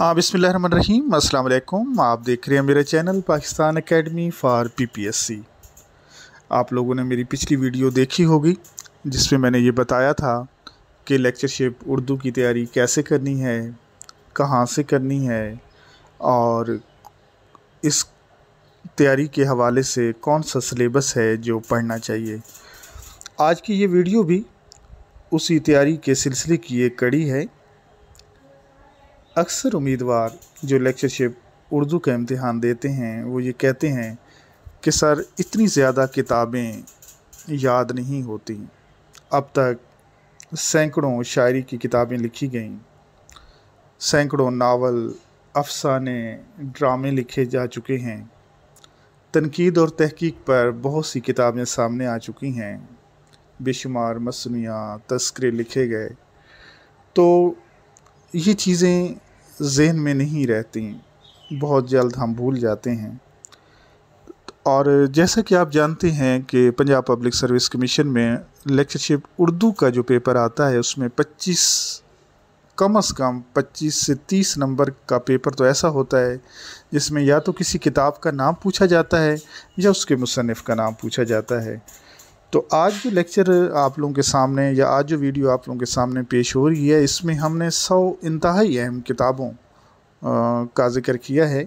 हाँ, बिसमीम् अल्लाम आप देख रहे हैं मेरा channel Pakistan academy for PPSC आप लोगों ने मेरी पिछली वीडियो देखी होगी जिसमें मैंने ये बताया था कि लेक्चरशिप उर्दू की तैयारी कैसे करनी है कहाँ से करनी है और इस तैयारी के हवाले से कौन सा सलेबस है जो पढ़ना चाहिए आज की ये वीडियो भी उसी तैयारी के सिलसिले की एक कड़ी है अक्सर उम्मीदवार जो लेक्चरशिप उर्दू का इम्तहान देते हैं वो ये कहते हैं कि सर इतनी ज़्यादा किताबें याद नहीं होती अब तक सैकड़ों शायरी की किताबें लिखी गई सैकड़ों नावल अफसाने ड्रामे लिखे जा चुके हैं तनकीद और तहकीक पर बहुत सी किताबें सामने आ चुकी हैं बेशुमार मसनियाँ तस्करे लिखे गए तो ये चीज़ें जहन में नहीं रहती बहुत जल्द हम भूल जाते हैं और जैसा कि आप जानते हैं कि पंजाब पब्लिक सर्विस कमीशन में लेक्चरशिप उर्दू का जो पेपर आता है उसमें 25 कम से कम 25 से 30 नंबर का पेपर तो ऐसा होता है जिसमें या तो किसी किताब का नाम पूछा जाता है या उसके मुसनफ़ का नाम पूछा जाता है तो आज जो लेक्चर आप लोगों के सामने या आज जो वीडियो आप लोगों के सामने पेश हो रही है इसमें हमने सौ इंतहाई अहम किताबों का जिक्र किया है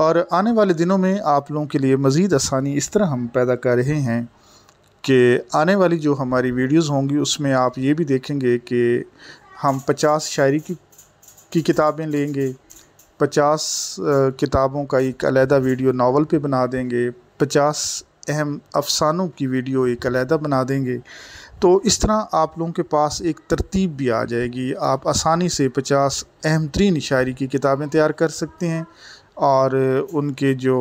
और आने वाले दिनों में आप लोगों के लिए मज़ीद आसानी इस तरह हम पैदा कर रहे हैं कि आने वाली जो हमारी वीडियोस होंगी उसमें आप ये भी देखेंगे कि हम पचास शायरी की, की किताबें लेंगे पचास किताबों का एक अलहदा वीडियो नावल पे बना देंगे पचास अहम अफसानों की वीडियो एक अलहदा बना देंगे तो इस तरह आप लोगों के पास एक तरतीब भी आ जाएगी आप आसानी से पचास अहम तरीन शायरी की किताबें तैयार कर सकते हैं और उनके जो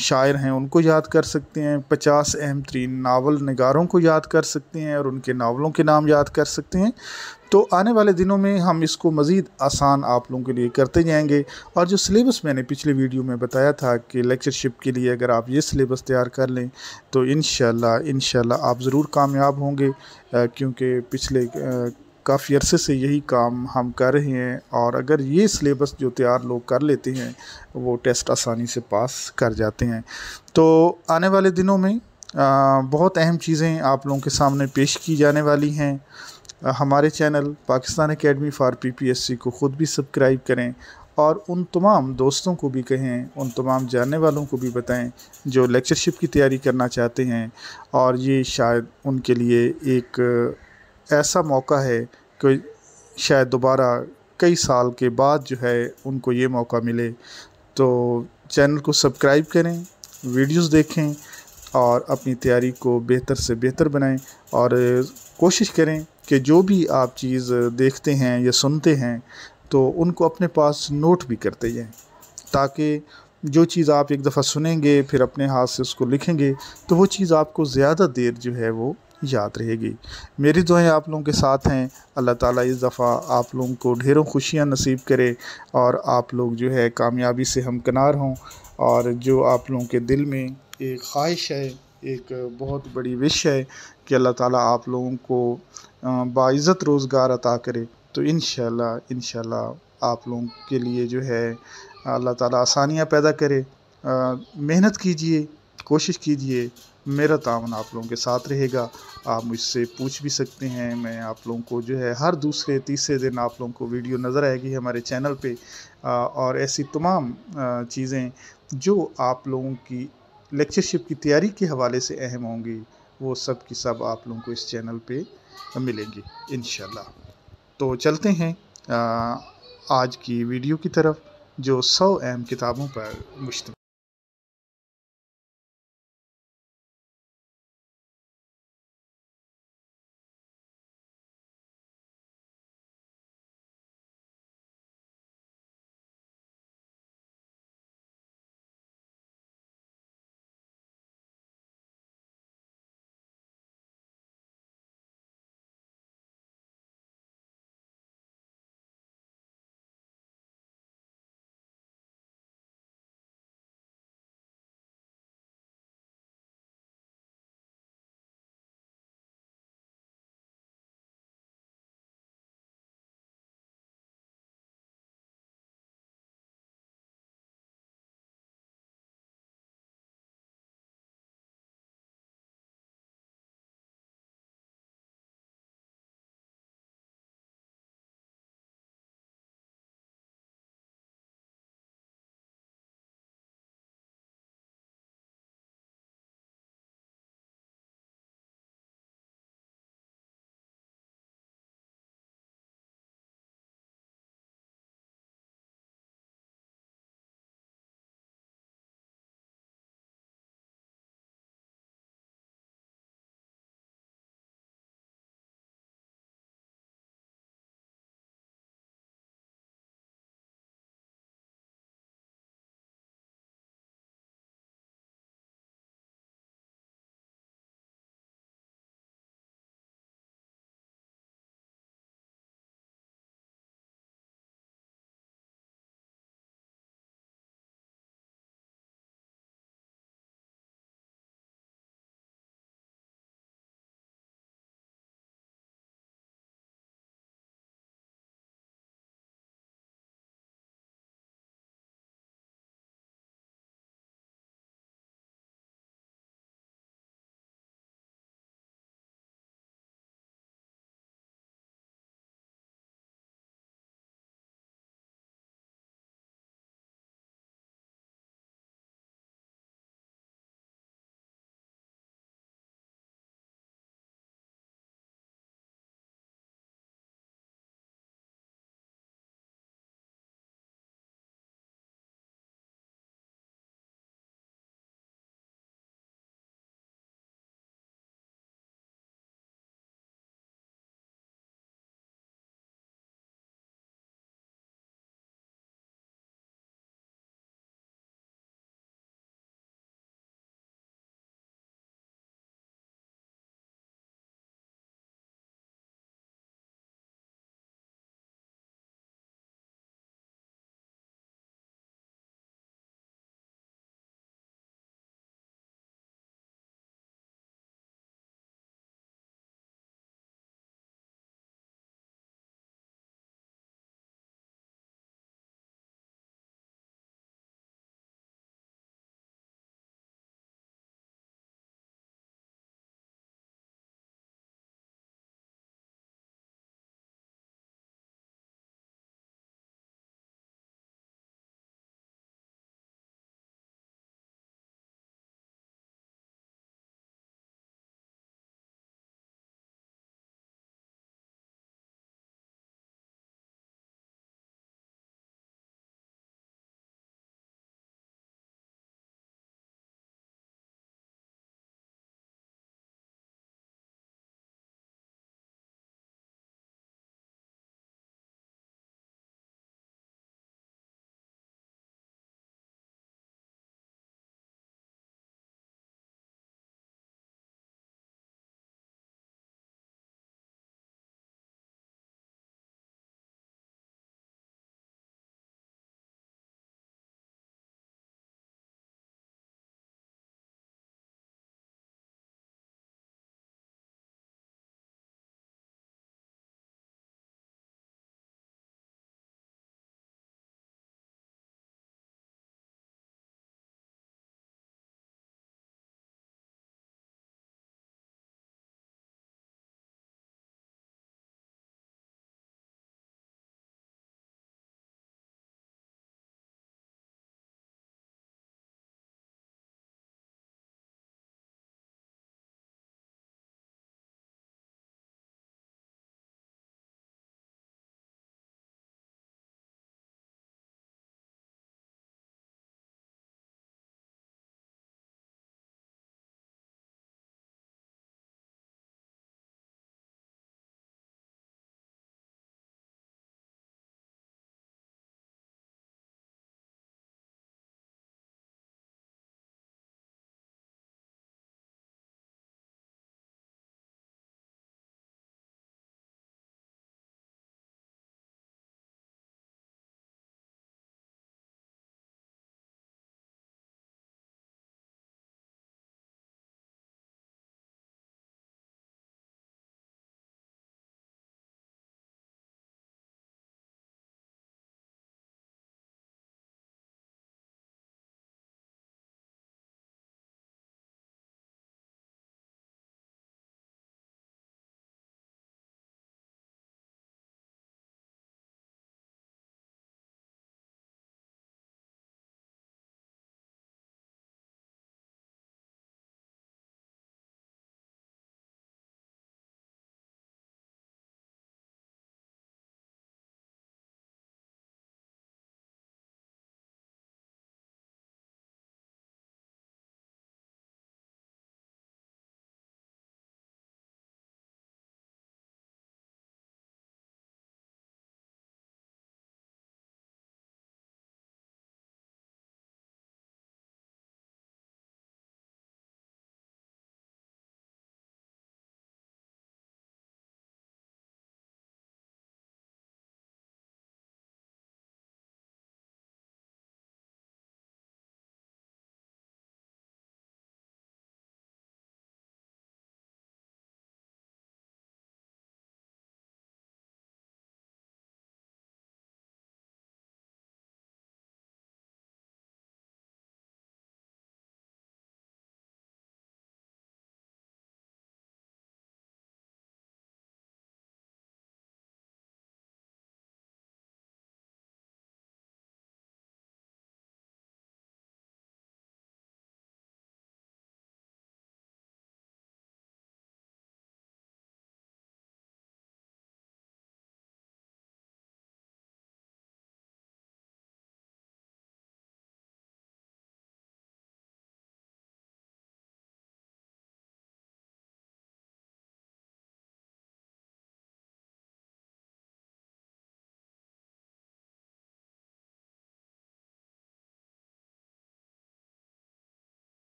शायर हैं उनको याद कर सकते हैं पचास अहम तरीन नावल नगारों को याद कर सकते हैं और उनके नावलों के नाम याद कर सकते हैं तो आने वाले दिनों में हम इसको मज़ीद आसान आप लोगों के लिए करते जाएंगे और जो सिलेबस मैंने पिछले वीडियो में बताया था कि लेक्चरशिप के लिए अगर आप ये सिलेबस तैयार कर लें तो इन इन आप ज़रूर कामयाब होंगे क्योंकि पिछले काफ़ी अरसे से यही काम हम कर रहे हैं और अगर ये सिलेबस जो तैयार लोग कर लेते हैं वो टेस्ट आसानी से पास कर जाते हैं तो आने वाले दिनों में आ, बहुत अहम चीज़ें आप लोगों के सामने पेश की जाने वाली हैं हमारे channel Pakistan academy for PPSC को ख़ुद भी सब्सक्राइब करें और उन तमाम दोस्तों को भी कहें उन तमाम जानने वालों को भी बताएं जो लेक्चरशिप की तैयारी करना चाहते हैं और ये शायद उनके लिए एक ऐसा मौका है कि शायद दोबारा कई साल के बाद जो है उनको ये मौका मिले तो चैनल को सब्सक्राइब करें वीडियोस देखें और अपनी तैयारी को बेहतर से बेहतर बनाएं और कोशिश करें कि जो भी आप चीज़ देखते हैं या सुनते हैं तो उनको अपने पास नोट भी करते हैं ताकि जो चीज़ आप एक दफ़ा सुनेंगे फिर अपने हाथ से उसको लिखेंगे तो वो चीज़ आपको ज़्यादा देर जो है वो याद रहेगी मेरी दुआएं आप लोगों के साथ हैं अल्लाह ताला इस दफ़ा आप लोगों को ढेरों खुशियां नसीब करे और आप लोग जो है कामयाबी से हमकनार हों और जो आप लोगों के दिल में एक ख्वाहिश है एक बहुत बड़ी विश है कि अल्लाह ताला आप लोगों को बाइज़त रोज़गार अता करे तो इन इन आप लोगों के लिए जो है अल्लाह ताला आसानियाँ पैदा करे मेहनत कीजिए कोशिश कीजिए मेरा तावन आप लोगों के साथ रहेगा आप मुझसे पूछ भी सकते हैं मैं आप लोगों को जो है हर दूसरे तीसरे दिन आप लोगों को वीडियो नज़र आएगी हमारे चैनल पे और ऐसी तमाम चीज़ें जो आप लोगों की लेक्चरशिप की तैयारी के हवाले से अहम होंगी वो सब की सब आप लोगों को इस चैनल पे मिलेंगी इन तो चलते हैं आज की वीडियो की तरफ जो सौ अहम किताबों पर मुश्तम